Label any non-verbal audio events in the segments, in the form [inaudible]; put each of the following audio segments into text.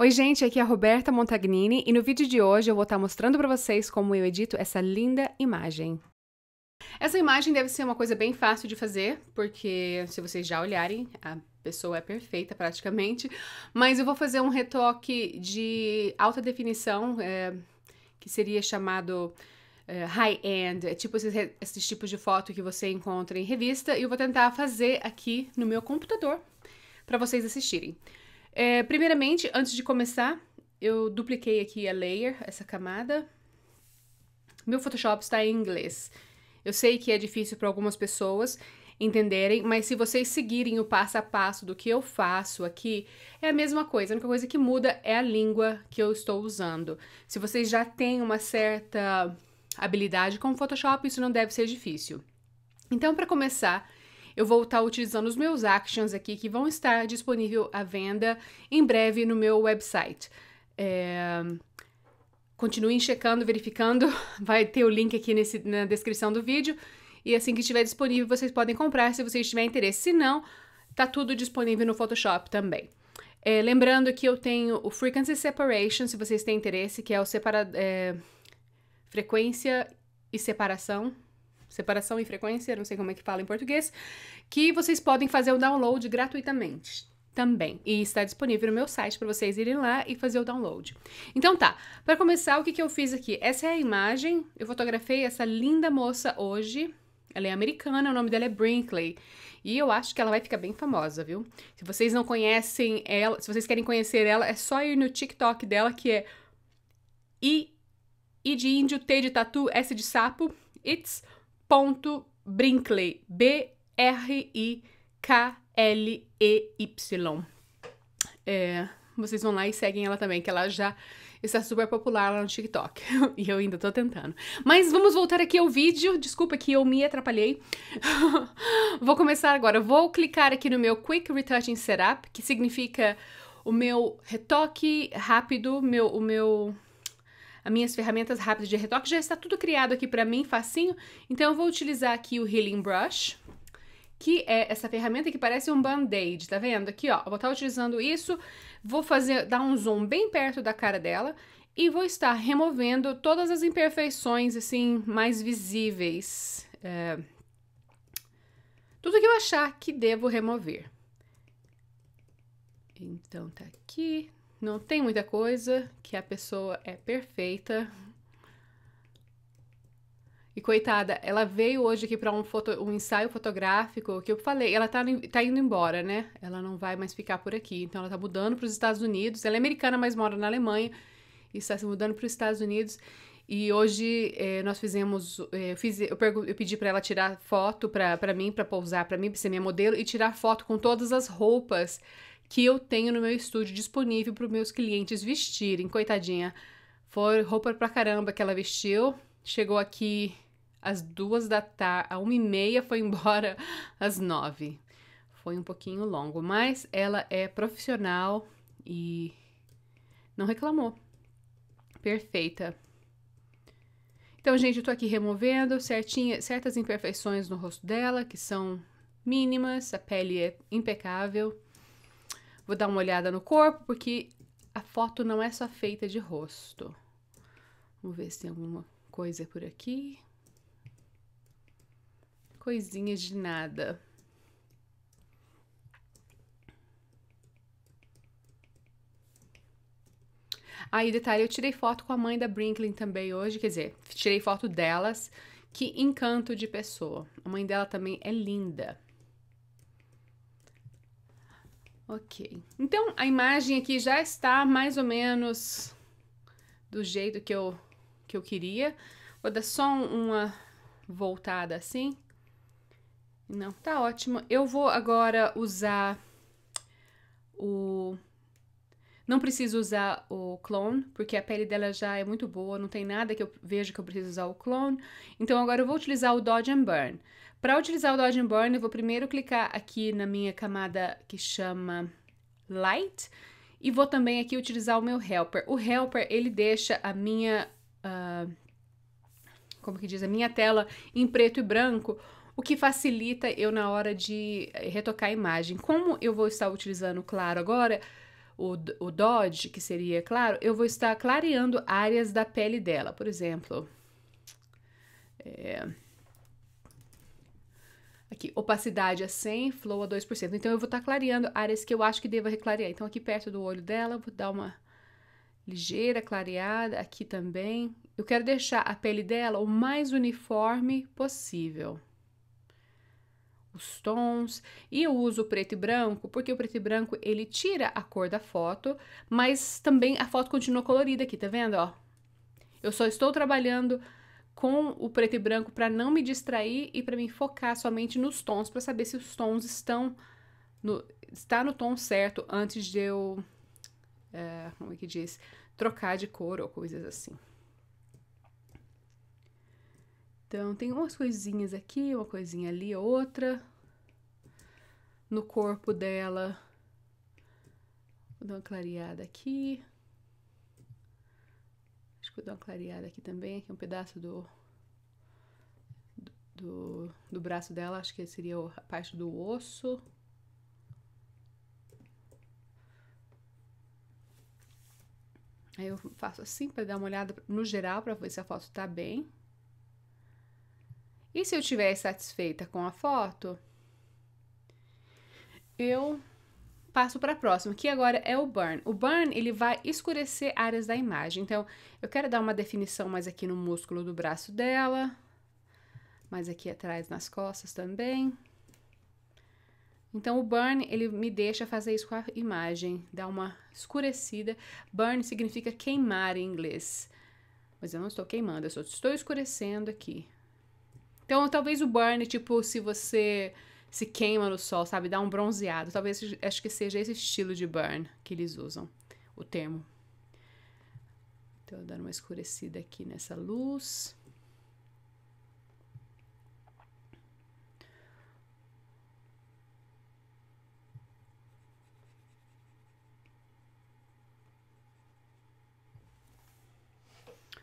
Oi, gente, aqui é a Roberta Montagnini e no vídeo de hoje eu vou estar tá mostrando para vocês como eu edito essa linda imagem. Essa imagem deve ser uma coisa bem fácil de fazer, porque se vocês já olharem, a pessoa é perfeita praticamente, mas eu vou fazer um retoque de alta definição, é, que seria chamado é, high-end, é tipo esses, esses tipos de foto que você encontra em revista, e eu vou tentar fazer aqui no meu computador para vocês assistirem. É, primeiramente, antes de começar, eu dupliquei aqui a layer, essa camada. Meu Photoshop está em inglês. Eu sei que é difícil para algumas pessoas entenderem, mas se vocês seguirem o passo a passo do que eu faço aqui, é a mesma coisa. A única coisa que muda é a língua que eu estou usando. Se vocês já têm uma certa habilidade com o Photoshop, isso não deve ser difícil. Então, para começar, eu vou estar utilizando os meus actions aqui que vão estar disponível à venda em breve no meu website. É... Continuem checando, verificando, [laughs] vai ter o link aqui nesse, na descrição do vídeo. E assim que estiver disponível, vocês podem comprar se vocês tiverem interesse. Se não, tá tudo disponível no Photoshop também. É, lembrando que eu tenho o Frequency Separation, se vocês têm interesse, que é o separa... É, frequência e separação, separação e frequência, não sei como é que fala em português, que vocês podem fazer o download gratuitamente também. E está disponível no meu site para vocês irem lá e fazer o download. Então tá, para começar, o que, que eu fiz aqui? Essa é a imagem, eu fotografei essa linda moça hoje. Ela é americana, o nome dela é Brinkley. E eu acho que ela vai ficar bem famosa, viu? Se vocês não conhecem ela, se vocês querem conhecer ela, é só ir no TikTok dela, que é I, I de índio, T de tatu, S de sapo, It's ponto Brinkley, B-R-I-K-L-E-Y. É, vocês vão lá e seguem ela também, que ela já está super popular lá no TikTok. [laughs] e eu ainda estou tentando. Mas vamos voltar aqui ao vídeo. Desculpa que eu me atrapalhei. [laughs] vou começar agora. Vou clicar aqui no meu Quick Retouching Setup, que significa o meu retoque rápido, meu, o meu as minhas ferramentas rápidas de retoque, já está tudo criado aqui para mim, facinho. Então eu vou utilizar aqui o Healing Brush, que é essa ferramenta que parece um band-aid, tá vendo? Aqui, ó, vou estar tá utilizando isso, vou fazer, dar um zoom bem perto da cara dela e vou estar removendo todas as imperfeições, assim, mais visíveis. É, tudo que eu achar que devo remover. Então, tá aqui, não tem muita coisa, que a pessoa é perfeita. E coitada, ela veio hoje aqui para um, um ensaio fotográfico que eu falei, ela tá, tá indo embora, né? Ela não vai mais ficar por aqui. Então ela tá mudando para os Estados Unidos. Ela é americana, mas mora na Alemanha e está se mudando para os Estados Unidos. E hoje eh, nós fizemos, eh, eu, fiz, eu, eu pedi para ela tirar foto para mim, para pousar para mim, para ser minha modelo e tirar foto com todas as roupas que eu tenho no meu estúdio disponível para os meus clientes vestirem. Coitadinha, foi roupa pra caramba que ela vestiu. Chegou aqui às duas da tarde, às uma e meia, foi embora [laughs] às nove. Foi um pouquinho longo, mas ela é profissional e não reclamou. Perfeita. Então, gente, eu tô aqui removendo certinha, certas imperfeições no rosto dela, que são mínimas, a pele é impecável. Vou dar uma olhada no corpo, porque a foto não é só feita de rosto. Vamos ver se tem alguma coisa por aqui. Coisinhas de nada. Aí, ah, detalhe, eu tirei foto com a mãe da Brinkley também hoje, quer dizer, tirei foto delas. Que encanto de pessoa. A mãe dela também é linda. Ok. Então, a imagem aqui já está mais ou menos do jeito que eu, que eu queria. Vou dar só uma voltada assim. Não, tá ótimo. Eu vou agora usar o... Não preciso usar o clone, porque a pele dela já é muito boa, não tem nada que eu vejo que eu preciso usar o clone. Então agora eu vou utilizar o Dodge and Burn. Para utilizar o Dodge and Burn, eu vou primeiro clicar aqui na minha camada que chama Light e vou também aqui utilizar o meu Helper. O Helper, ele deixa a minha, uh, como que diz, a minha tela em preto e branco, o que facilita eu na hora de retocar a imagem. Como eu vou estar utilizando claro agora, o, o Dodge, que seria claro, eu vou estar clareando áreas da pele dela. Por exemplo, é, Aqui, opacidade a é 100, flow a é 2%. Então, eu vou estar tá clareando áreas que eu acho que deva reclarear. Então, aqui perto do olho dela, vou dar uma ligeira clareada. Aqui também. Eu quero deixar a pele dela o mais uniforme possível. Os tons. E eu uso preto e branco, porque o preto e branco, ele tira a cor da foto, mas também a foto continua colorida aqui, tá vendo, ó? Eu só estou trabalhando com o preto e branco para não me distrair e para me focar somente nos tons, para saber se os tons estão no, está no tom certo antes de eu, é, como é que diz, trocar de cor ou coisas assim. Então, tem umas coisinhas aqui, uma coisinha ali, outra. No corpo dela. Vou dar uma clareada aqui. Vou dar uma clareada aqui também, Aqui é um pedaço do, do, do braço dela, acho que seria a parte do osso. Aí eu faço assim para dar uma olhada no geral para ver se a foto está bem. E se eu estiver satisfeita com a foto, eu passo para a próxima, que agora é o burn. O burn, ele vai escurecer áreas da imagem. Então, eu quero dar uma definição mais aqui no músculo do braço dela, mais aqui atrás nas costas também. Então, o burn, ele me deixa fazer isso com a imagem, dá uma escurecida. Burn significa queimar em inglês. Mas eu não estou queimando, eu só estou escurecendo aqui. Então, talvez o burn, tipo, se você se queima no sol, sabe? Dá um bronzeado. Talvez acho que seja esse estilo de burn que eles usam, o termo. Estou dando uma escurecida aqui nessa luz.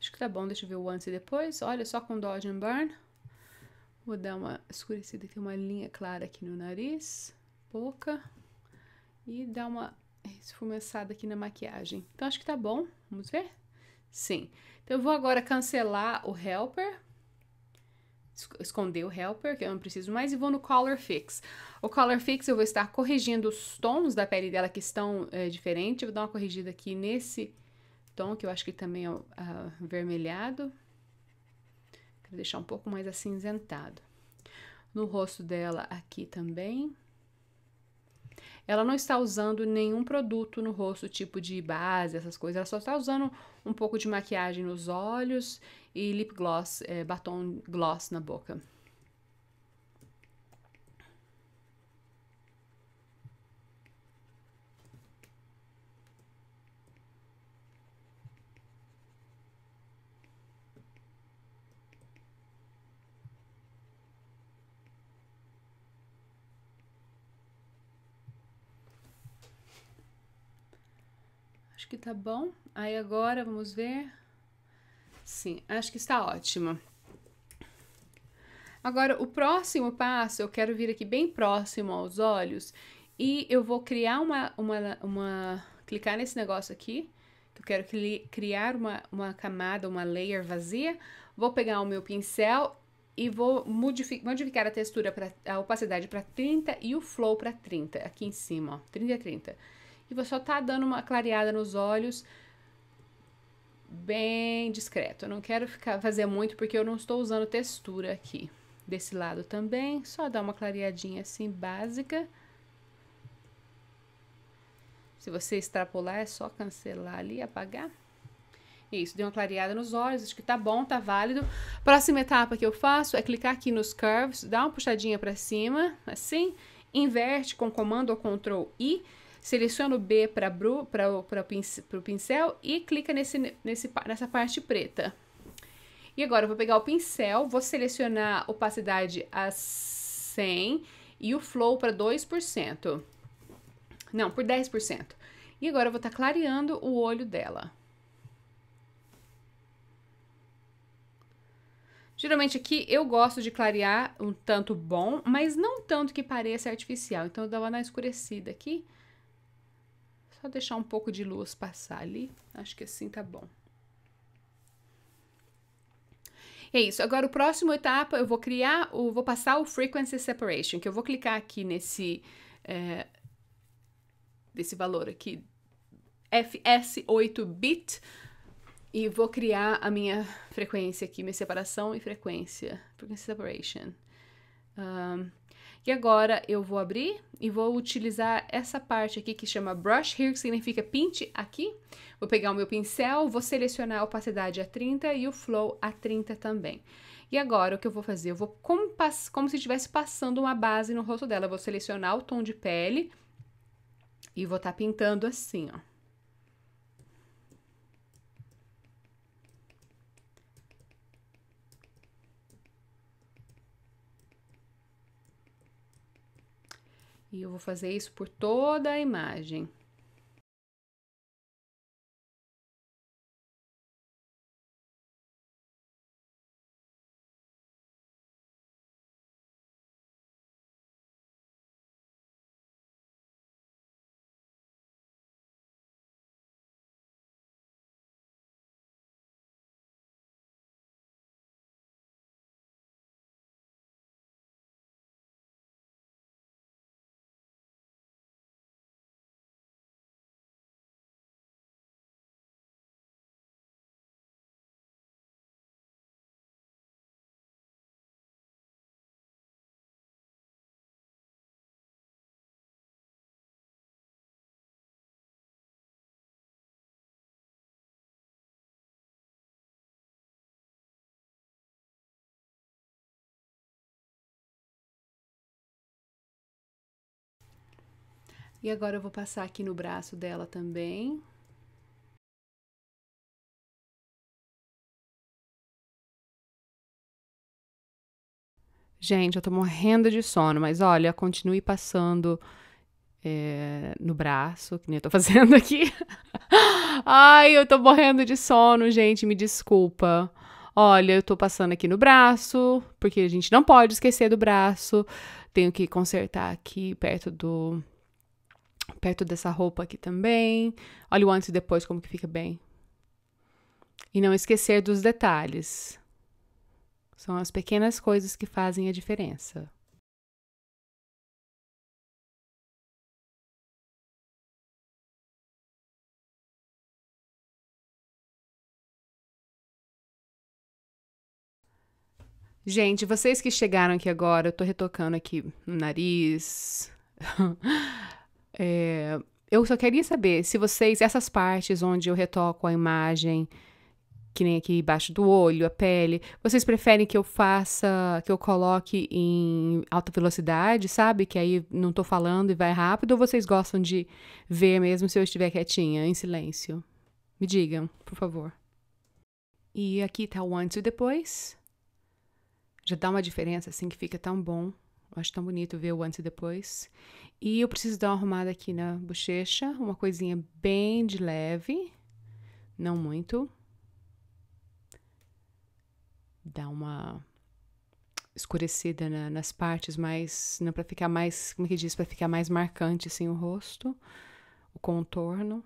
Acho que tá bom, deixa eu ver o antes e depois. Olha, só com Dodge and Burn. Vou dar uma escurecida, ter uma linha clara aqui no nariz, boca e dar uma esfumaçada aqui na maquiagem. Então acho que tá bom, vamos ver? Sim. Então eu vou agora cancelar o helper, esconder o helper, que eu não preciso mais, e vou no color fix. O color fix eu vou estar corrigindo os tons da pele dela que estão é, eh, diferentes, vou dar uma corrigida aqui nesse tom, que eu acho que também é uh, ah, vermelhado Quero deixar um pouco mais acinzentado. No rosto dela aqui também. Ela não está usando nenhum produto no rosto, tipo de base, essas coisas. Ela só está usando um pouco de maquiagem nos olhos e lip gloss, é, batom gloss na boca. tá bom. Aí agora vamos ver. Sim, acho que está ótimo. Agora, o próximo passo, eu quero vir aqui bem próximo aos olhos e eu vou criar uma, uma, uma clicar nesse negócio aqui, que eu quero criar uma, uma camada, uma layer vazia. Vou pegar o meu pincel e vou modific modificar a textura, pra, a opacidade para 30 e o flow para 30, aqui em cima, ó, 30 e 30 e vou só tá dando uma clareada nos olhos bem discreto. Eu não quero ficar fazer muito porque eu não estou usando textura aqui. Desse lado também, só dar uma clareadinha assim básica. Se você extrapolar, é só cancelar ali, apagar. Isso, deu uma clareada nos olhos, acho que tá bom, tá válido. Próxima etapa que eu faço é clicar aqui nos curves, dá uma puxadinha para cima, assim, inverte com comando ou control I seleciona o B para o pincel e clica nesse, nesse, nessa parte preta. E agora eu vou pegar o pincel, vou selecionar opacidade a 100 e o flow para 2%. Não, por 10%. E agora eu vou estar tá clareando o olho dela. Geralmente aqui eu gosto de clarear um tanto bom, mas não tanto que pareça artificial. Então eu dou uma escurecida aqui. Só deixar um pouco de luz passar ali. Acho que assim tá bom. É isso. Agora, o próximo etapa, eu vou criar, o, vou passar o Frequency Separation, que eu vou clicar aqui nesse, é, desse valor aqui, FS8-bit, e vou criar a minha frequência aqui, minha separação e frequência, Frequency Separation e agora eu vou abrir e vou utilizar essa parte aqui que chama brush here, que significa pinte aqui. Vou pegar o meu pincel, vou selecionar a opacidade a 30 e o flow a 30 também. E agora o que eu vou fazer? Eu vou como, como se estivesse passando uma base no rosto dela. Eu vou selecionar o tom de pele e vou estar tá pintando assim, ó. E eu vou fazer isso por toda a imagem. E agora eu vou passar aqui no braço dela também. Gente, eu tô morrendo de sono, mas olha, continue passando é, no braço, que nem eu tô [laughs] fazendo aqui. Ai, eu tô morrendo de sono, gente, me desculpa. Olha, eu tô passando aqui no braço, porque a gente não pode esquecer do braço. Tenho que consertar aqui perto do perto dessa roupa aqui também. Olha o antes e depois como que fica bem. E não esquecer dos detalhes. São as pequenas coisas que fazem a diferença. Gente, vocês que chegaram aqui agora, eu tô retocando aqui no nariz. [laughs] É, eu só queria saber se vocês, essas partes onde eu retoco a imagem, que nem aqui embaixo do olho, a pele, vocês preferem que eu faça, que eu coloque em alta velocidade, sabe? Que aí não tô falando e vai rápido, ou vocês gostam de ver mesmo se eu estiver quietinha, em silêncio? Me digam, por favor. E aqui tá o antes e depois. Já dá uma diferença assim que fica tão bom acho tão bonito ver o antes e depois. E eu preciso dar uma arrumada aqui na bochecha, uma coisinha bem de leve, não muito. Dá uma escurecida na, nas partes mais, não para ficar mais, como é que diz, para ficar mais marcante assim o rosto, o contorno.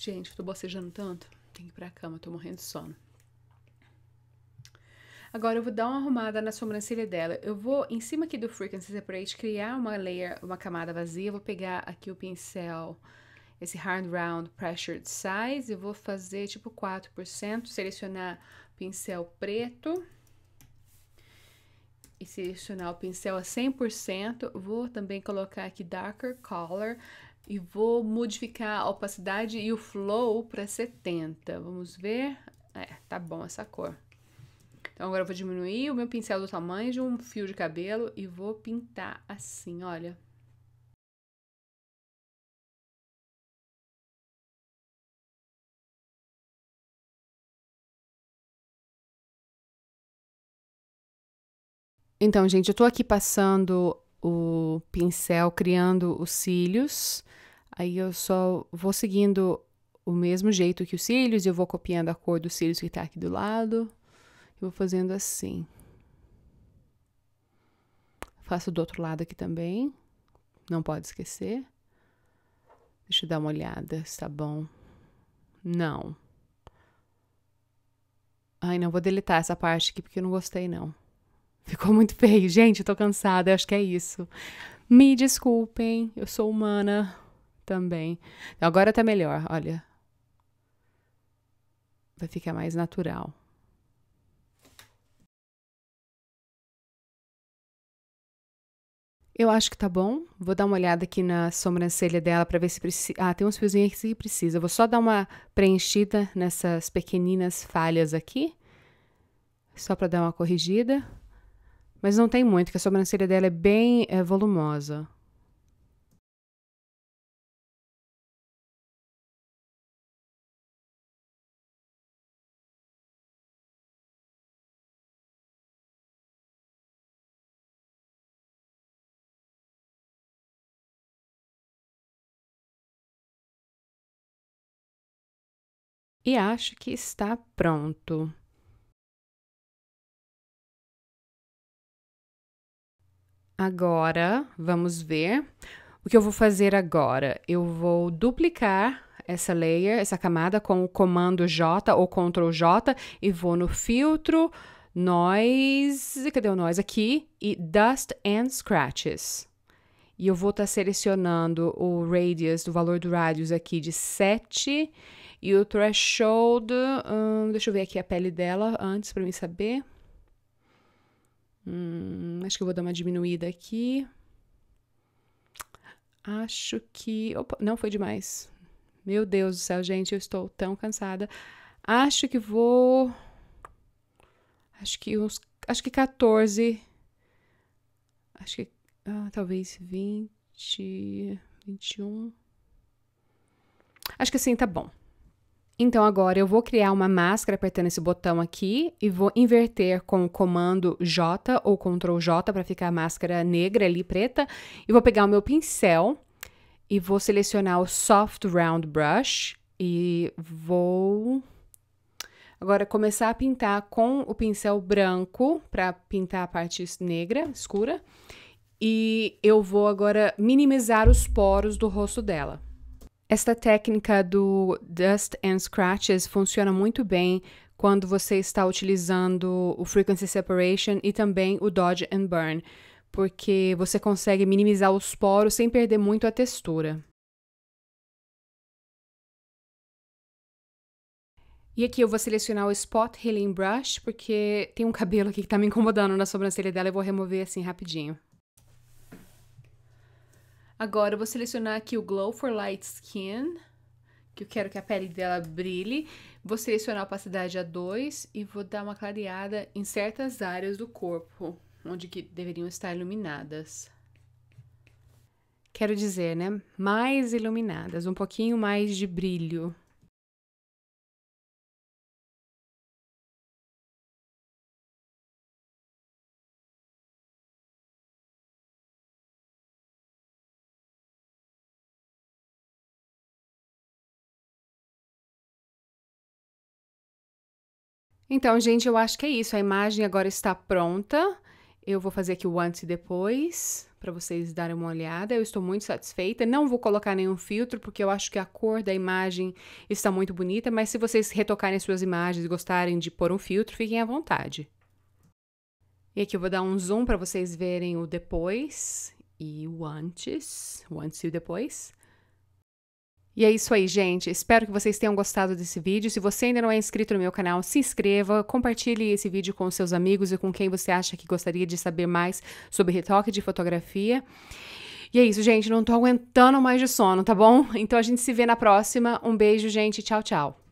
Gente, estou tô bocejando tanto. Tenho que ir pra cama, tô morrendo de sono. Agora eu vou dar uma arrumada na sobrancelha dela. Eu vou, em cima aqui do Frequency Separate, criar uma layer, uma camada vazia. Eu vou pegar aqui o pincel, esse Hard Round Pressured Size. Eu vou fazer tipo 4%, selecionar pincel preto. E selecionar o pincel a 100%. Vou também colocar aqui Darker Color e vou modificar a opacidade e o flow para 70. Vamos ver. É, tá bom essa cor. Então agora eu vou diminuir o meu pincel do tamanho de um fio de cabelo e vou pintar assim, olha. Então, gente, eu tô aqui passando o pincel, criando os cílios. Aí eu só vou seguindo o mesmo jeito que os cílios, eu vou copiando a cor dos cílios que está aqui do lado, e vou fazendo assim. Faço do outro lado aqui também, não pode esquecer. Deixa eu dar uma olhada se tá bom. Não. Ai, não, vou deletar essa parte aqui porque eu não gostei, não. Ficou muito feio. Gente, eu tô cansada, eu acho que é isso. Me desculpem, eu sou humana também. Agora tá melhor, olha. Vai ficar mais natural. Eu acho que tá bom. Vou dar uma olhada aqui na sobrancelha dela para ver se precisa. Ah, tem uns fiozinhos que precisa. Vou só dar uma preenchida nessas pequeninas falhas aqui, só para dar uma corrigida. Mas não tem muito, porque a sobrancelha dela é bem é, volumosa. e acha que está pronto. Agora, vamos ver. O que eu vou fazer agora? Eu vou duplicar essa layer, essa camada com o comando J ou Ctrl J e vou no filtro Noise, cadê o Noise aqui? E Dust and Scratches. E eu vou estar tá selecionando o radius, o valor do radius aqui de 7 e o threshold. Hum, deixa eu ver aqui a pele dela antes para mim saber. Hum, acho que eu vou dar uma diminuída aqui. Acho que. Opa, não foi demais. Meu Deus do céu, gente, eu estou tão cansada. Acho que vou. Acho que uns. Acho que 14. Acho que. Ah, talvez 20. 21. Acho que assim tá bom. Então agora eu vou criar uma máscara apertando esse botão aqui e vou inverter com o comando J ou Ctrl J para ficar a máscara negra ali preta e vou pegar o meu pincel e vou selecionar o Soft Round Brush e vou agora começar a pintar com o pincel branco para pintar a parte negra, escura. E eu vou agora minimizar os poros do rosto dela. Esta técnica do Dust and Scratches funciona muito bem quando você está utilizando o Frequency Separation e também o Dodge and Burn, porque você consegue minimizar os poros sem perder muito a textura. E aqui eu vou selecionar o Spot Healing Brush, porque tem um cabelo aqui que está me incomodando na sobrancelha dela, e vou remover assim rapidinho. Agora eu vou selecionar aqui o Glow for Light Skin, que eu quero que a pele dela brilhe. Vou selecionar a opacidade A2 e vou dar uma clareada em certas áreas do corpo, onde que deveriam estar iluminadas. Quero dizer, né? Mais iluminadas, um pouquinho mais de brilho. Então, gente, eu acho que é isso. A imagem agora está pronta. Eu vou fazer aqui o antes e depois para vocês darem uma olhada. Eu estou muito satisfeita. Não vou colocar nenhum filtro porque eu acho que a cor da imagem está muito bonita, mas se vocês retocarem suas imagens e gostarem de pôr um filtro, fiquem à vontade. E aqui eu vou dar um zoom para vocês verem o depois e o antes, o antes e o depois. E é isso aí, gente. Espero que vocês tenham gostado desse vídeo. Se você ainda não é inscrito no meu canal, se inscreva, compartilhe esse vídeo com seus amigos e com quem você acha que gostaria de saber mais sobre retoque de fotografia. E é isso, gente. Não tô aguentando mais de sono, tá bom? Então a gente se vê na próxima. Um beijo, gente. Tchau, tchau.